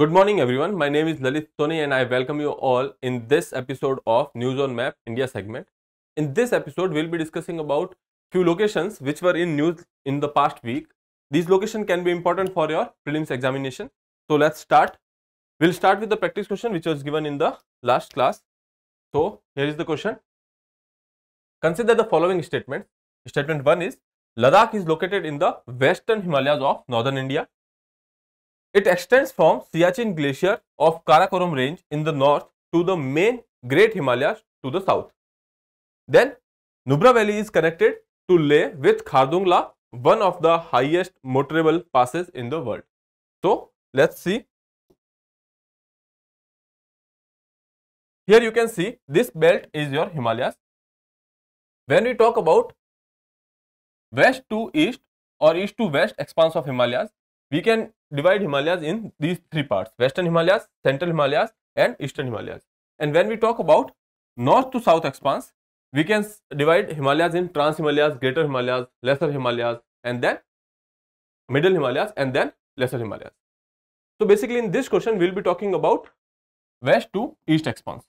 Good morning, everyone. My name is Lalit Soni, and I welcome you all in this episode of News on Map India segment. In this episode, we'll be discussing about few locations which were in news in the past week. These locations can be important for your prelims examination. So let's start. We'll start with the practice question which was given in the last class. So here is the question. Consider the following statement. Statement 1 is Ladakh is located in the western Himalayas of northern India. It extends from Siachen Glacier of Karakoram Range in the north to the main Great Himalayas to the south. Then, Nubra Valley is connected to Leh with Khardungla, one of the highest motorable passes in the world. So, let's see. Here you can see this belt is your Himalayas. When we talk about west to east or east to west expanse of Himalayas, we can divide Himalayas in these three parts Western Himalayas, Central Himalayas, and Eastern Himalayas. And when we talk about north to south expanse, we can divide Himalayas in Trans Himalayas, Greater Himalayas, Lesser Himalayas, and then Middle Himalayas, and then Lesser Himalayas. So basically, in this question, we'll be talking about west to east expanse.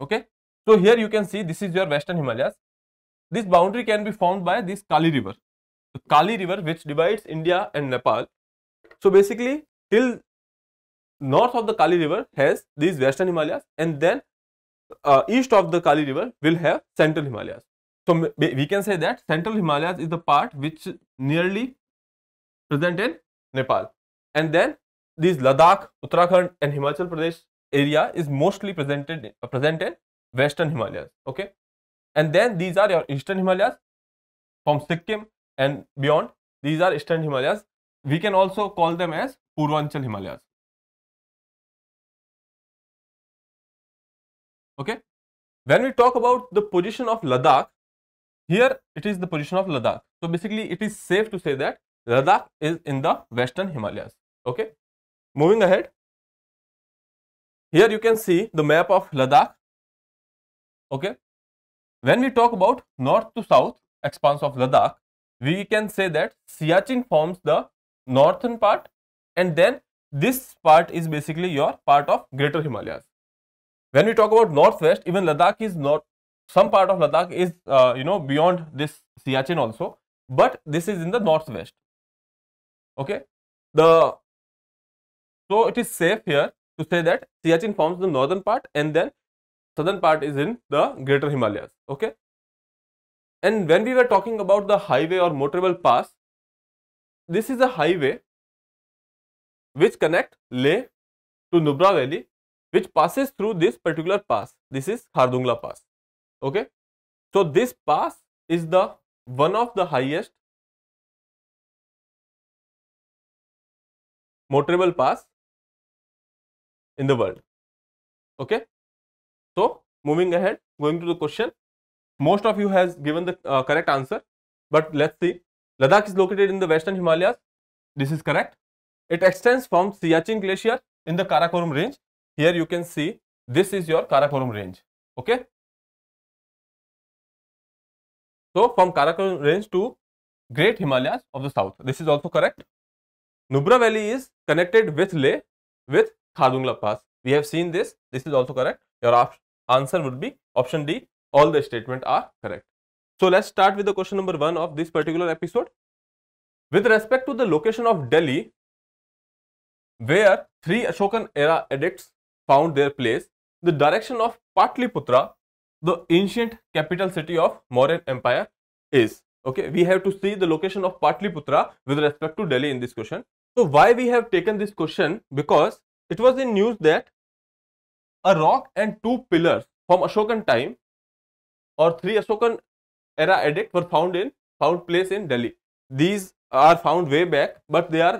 Okay, so here you can see this is your Western Himalayas. This boundary can be formed by this Kali River. Kali River, which divides India and Nepal. So basically, till north of the Kali River has these Western Himalayas, and then uh, east of the Kali River will have Central Himalayas. So we can say that Central Himalayas is the part which nearly present in Nepal, and then these Ladakh, Uttarakhand, and Himachal Pradesh area is mostly presented uh, present in Western Himalayas. Okay, and then these are your Eastern Himalayas from Sikkim and beyond. These are eastern Himalayas. We can also call them as Purvanchal Himalayas. Okay. When we talk about the position of Ladakh, here it is the position of Ladakh. So basically it is safe to say that Ladakh is in the western Himalayas. Okay. Moving ahead. Here you can see the map of Ladakh. Okay. When we talk about north to south expanse of Ladakh, we can say that Siachen forms the northern part and then this part is basically your part of greater Himalayas. When we talk about northwest, even Ladakh is not, some part of Ladakh is, uh, you know, beyond this Siachen also, but this is in the northwest. Okay. The, so it is safe here to say that Siachen forms the northern part and then southern part is in the greater Himalayas. Okay. And when we were talking about the highway or motorable pass, this is a highway which connect Leh to Nubra Valley, which passes through this particular pass. This is Hardungla Pass. Okay. So this pass is the one of the highest motorable pass in the world. Okay. So moving ahead, going to the question. Most of you has given the uh, correct answer, but let's see. Ladakh is located in the western Himalayas. This is correct. It extends from Siachen Glacier in the Karakoram range. Here you can see this is your Karakoram range. Okay. So from Karakoram range to Great Himalayas of the south. This is also correct. Nubra Valley is connected with Leh with Khadungla Pass. We have seen this. This is also correct. Your answer would be option D, all the statements are correct. So let's start with the question number one of this particular episode. With respect to the location of Delhi, where three Ashokan era edicts found their place, the direction of Patliputra, the ancient capital city of Mauryan Empire, is. Okay, we have to see the location of Patliputra with respect to Delhi in this question. So why we have taken this question? Because it was in news that a rock and two pillars from Ashokan time और three Ashokan era edicts were found in found place in Delhi these are found way back but they are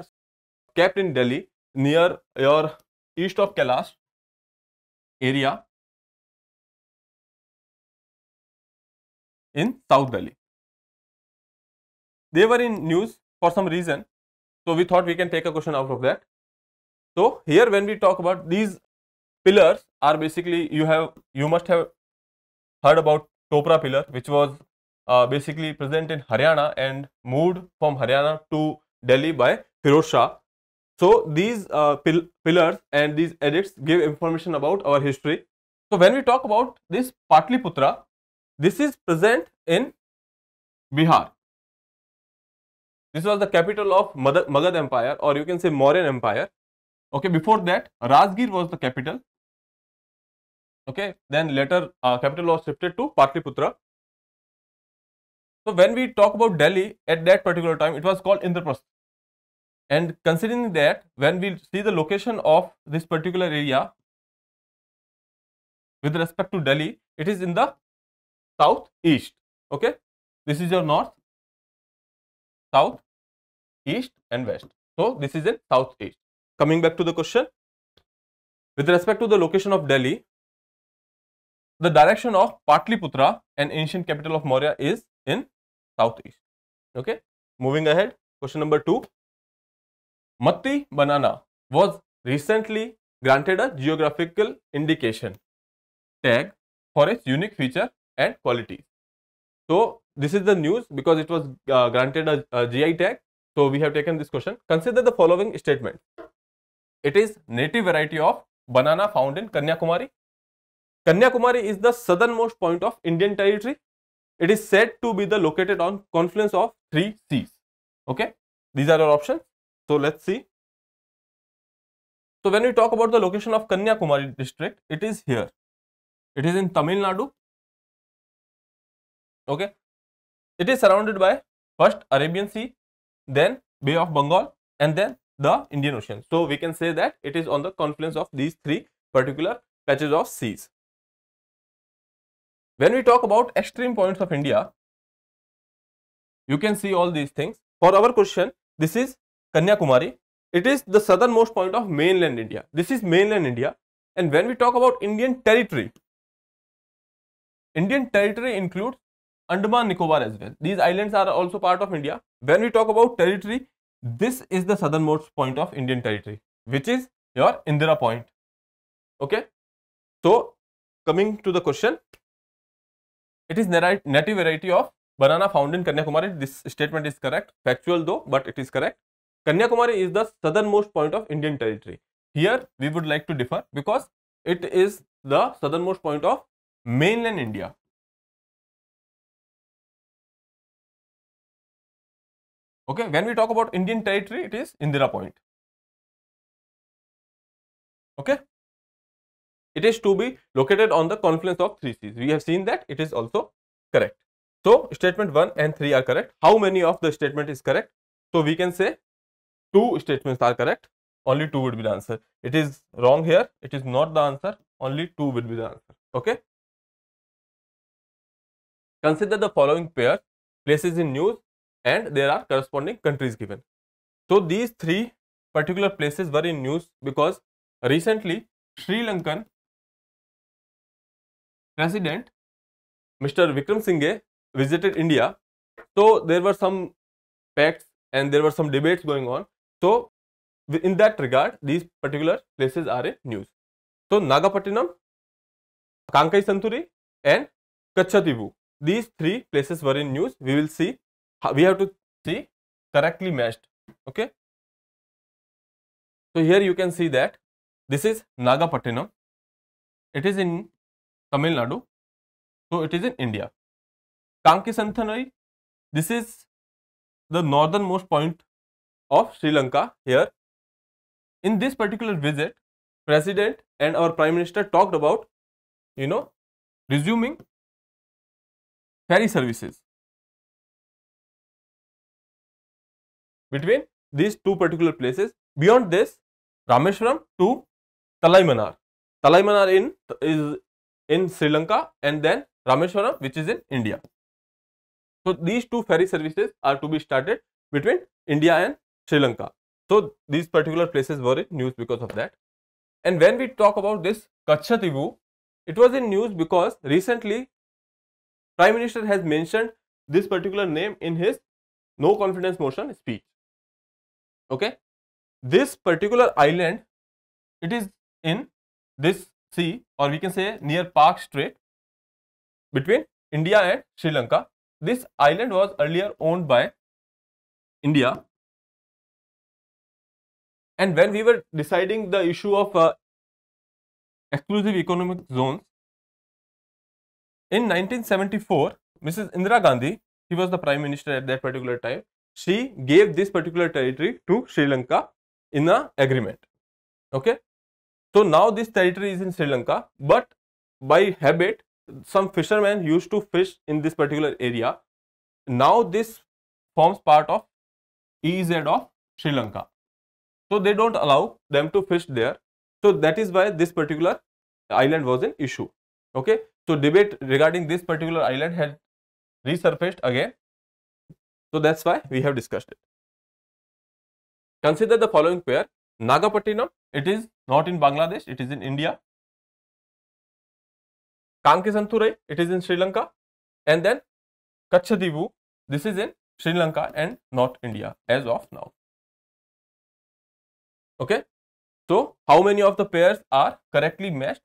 kept in Delhi near your east of Kailash area in south Delhi they they were in news for some reason so we thought we can take a question out of that so here when we talk about these pillars are basically you have you must have heard about Chopra pillar, which was uh, basically present in Haryana and moved from Haryana to Delhi by Firoz Shah. So these uh, pil pillars and these edicts give information about our history. So when we talk about this Patliputra, this is present in Bihar. This was the capital of Magad Empire or you can say Mauryan Empire. Okay, before that, Rajgir was the capital Okay, then later uh, capital was shifted to Patliputra. So when we talk about Delhi at that particular time, it was called Indraprastha. And considering that, when we see the location of this particular area with respect to Delhi, it is in the southeast. Okay, this is your north, south, east, and west. So this is in southeast. Coming back to the question, with respect to the location of Delhi, the direction of Patliputra, an ancient capital of Maurya, is in southeast. Okay, moving ahead, question number two. Matti banana was recently granted a geographical indication tag for its unique feature and qualities. So, this is the news because it was uh, granted a, a GI tag. So, we have taken this question. Consider the following statement. It is native variety of banana found in Kanyakumari, Kanyakumari is the southernmost point of Indian territory. It is said to be the located on confluence of three seas. Okay, these are your options. So let's see. So when we talk about the location of Kanyakumari district, it is here. It is in Tamil Nadu. Okay, it is surrounded by first Arabian Sea, then Bay of Bengal, and then the Indian Ocean. So we can say that it is on the confluence of these three particular patches of seas. When we talk about extreme points of India, you can see all these things. For our question, this is Kanyakumari. It is the southernmost point of mainland India. This is mainland India. And when we talk about Indian territory, Indian territory includes Andaman Nicobar as well. These islands are also part of India. When we talk about territory, this is the southernmost point of Indian territory, which is your Indira point. Okay. So, coming to the question, it is native variety of banana found in Kanyakumari. This statement is correct, factual though, but it is correct. Kanyakumari is the southernmost point of Indian territory. Here we would like to differ because it is the southernmost point of mainland India. Okay, when we talk about Indian territory, it is Indira point. Okay, it is to be located on the confluence of three seas. We have seen that it is also correct. So statement 1 and 3 are correct. How many of the statement is correct? So we can say two statements are correct. Only two would be the answer. It is wrong here. It is not the answer. Only two would be the answer. Okay. Consider the following pair places in news and there are corresponding countries given. So these three particular places were in news because recently Sri Lankan president, Mr. Vikram Singh, visited India. So there were some pacts and there were some debates going on. So in that regard, these particular places are in news. So Nagapattinam, Kankai Santuri and Kachatibu. These three places were in news. We will see. We have to see correctly matched. Okay. So here you can see that this is Nagapattinam. It is in Tamil Nadu. So it is in India. Kanki Santhanai, this is the northernmost point of Sri Lanka here. In this particular visit, President and our Prime Minister talked about, you know, resuming ferry services between these two particular places. Beyond this, Rameshwaram to Talaimanar. Talaimanar in is in Sri Lanka and then Rameswaram which is in India. So these two ferry services are to be started between India and Sri Lanka. So these particular places were in news because of that. And when we talk about this Kachativu, it was in news because recently Prime Minister has mentioned this particular name in his no confidence motion speech. Okay. This particular island, it is in this सी और we can say near park straight between India and Sri Lanka this island was earlier owned by India and when we were deciding the issue of exclusive economic zone in nineteen seventy four मिसिज Indira Gandhi he was the prime minister at that particular time she gave this particular territory to Sri Lanka in a agreement okay So now this territory is in Sri Lanka, but by habit, some fishermen used to fish in this particular area. Now this forms part of EZ of Sri Lanka. So they don't allow them to fish there. So that is why this particular island was an issue. Okay. So debate regarding this particular island had resurfaced again. So that's why we have discussed it. Consider the following pair. Nagapattinam, it is not in Bangladesh, it is in India. Kanke Santurai, it is in Sri Lanka. And then Kachadibu, this is in Sri Lanka and not India as of now. Okay, so how many of the pairs are correctly matched?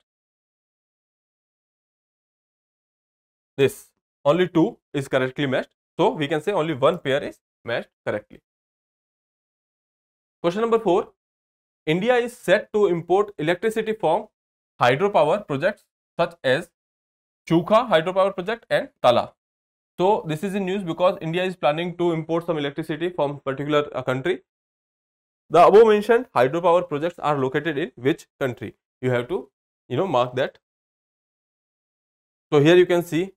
This only two is correctly matched. So we can say only one pair is matched correctly. Question number four India is set to import electricity from hydropower projects such as Chukha hydropower project and Tala. So this is in news because India is planning to import some electricity from particular uh, country. The above mentioned hydropower projects are located in which country? You have to, you know, mark that. So here you can see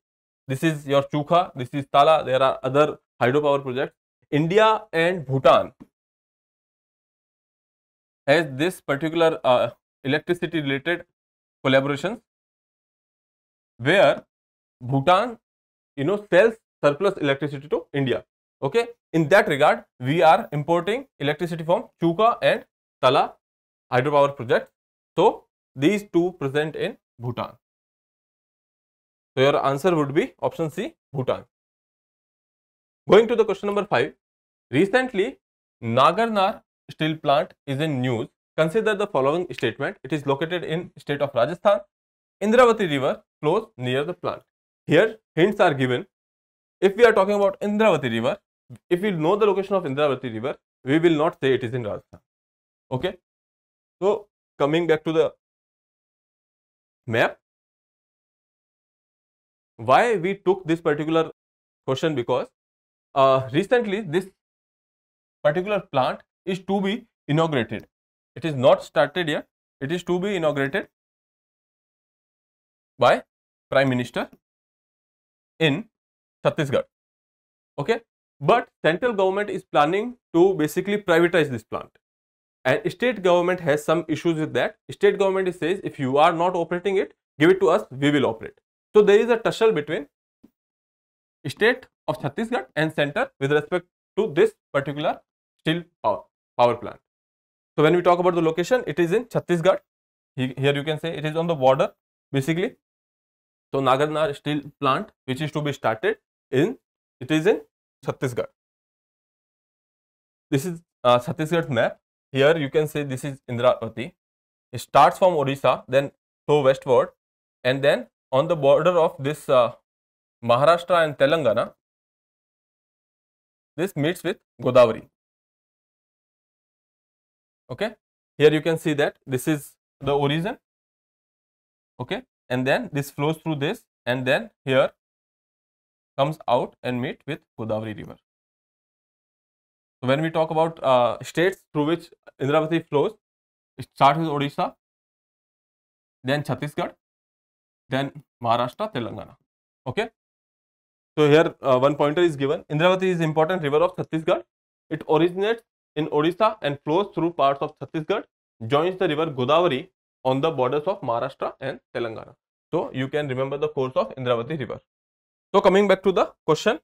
this is your Chukha, this is Tala, there are other hydropower projects. India and Bhutan has this particular uh, electricity related collaborations where Bhutan you know sells surplus electricity to India okay in that regard we are importing electricity from Chuka and Tala hydropower projects so these two present in Bhutan so your answer would be option C Bhutan going to the question number 5 recently Nagarnar steel plant is in news, consider the following statement. It is located in state of Rajasthan. Indravati river flows near the plant. Here hints are given. If we are talking about Indravati river, if we know the location of Indravati river, we will not say it is in Rajasthan. Okay. So coming back to the map, why we took this particular question because uh, recently this particular plant is to be inaugurated. It is not started yet. It is to be inaugurated by Prime Minister in Chhattisgarh. Okay. But central government is planning to basically privatize this plant. And state government has some issues with that. State government says if you are not operating it, give it to us, we will operate. So there is a tussle between state of Chhattisgarh and center with respect to this particular steel power. power plant. So when we talk about the location, it is in Chhattisgarh. Here you can say it is on the border basically. So Nagarnar steel plant which is to be started in, it is in Chhattisgarh. This is uh, Chhattisgarh map. Here you can say this is Indravati. It starts from Odisha, then so westward and then on the border of this uh, Maharashtra and Telangana, this meets with Godavari. okay here you can see that this is the origin okay and then this flows through this and then here comes out and meet with Godavari river so when we talk about uh, states through which Indravati flows it starts with Odisha then Chhattisgarh then Maharashtra Telangana okay so here uh, one pointer is given Indravati is important river of Chhattisgarh it originates in Odisha and flows through parts of Chhattisgarh, joins the river Godavari on the borders of Maharashtra and Telangana. So you can remember the course of Indravati river. So coming back to the question.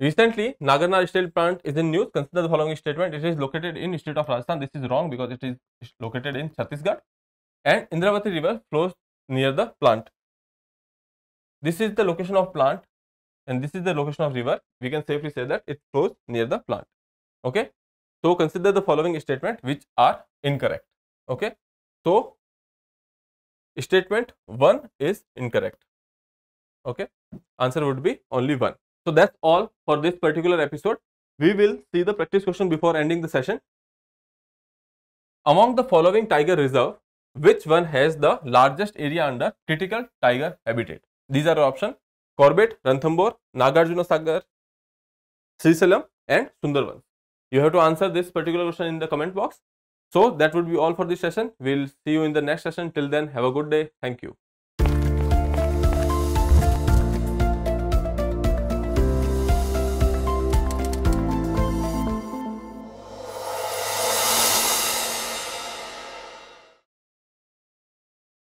Recently, Nagarnar steel plant is in news. Consider the following statement. It is located in state of Rajasthan. This is wrong because it is located in Chhattisgarh. And Indravati river flows near the plant. This is the location of plant and this is the location of river. We can safely say that it flows near the plant. Okay. So consider the following statement which are incorrect. Okay. So statement 1 is incorrect. Okay. Answer would be only 1. So that's all for this particular episode. We will see the practice question before ending the session. Among the following tiger reserve, which one has the largest area under critical tiger habitat? These are our options. Corbett, Ranthambore, Nagarjuna Sagar, Srisalam and Sundarban. You have to answer this particular question in the comment box. So that would be all for this session. We'll see you in the next session. Till then, have a good day. Thank you.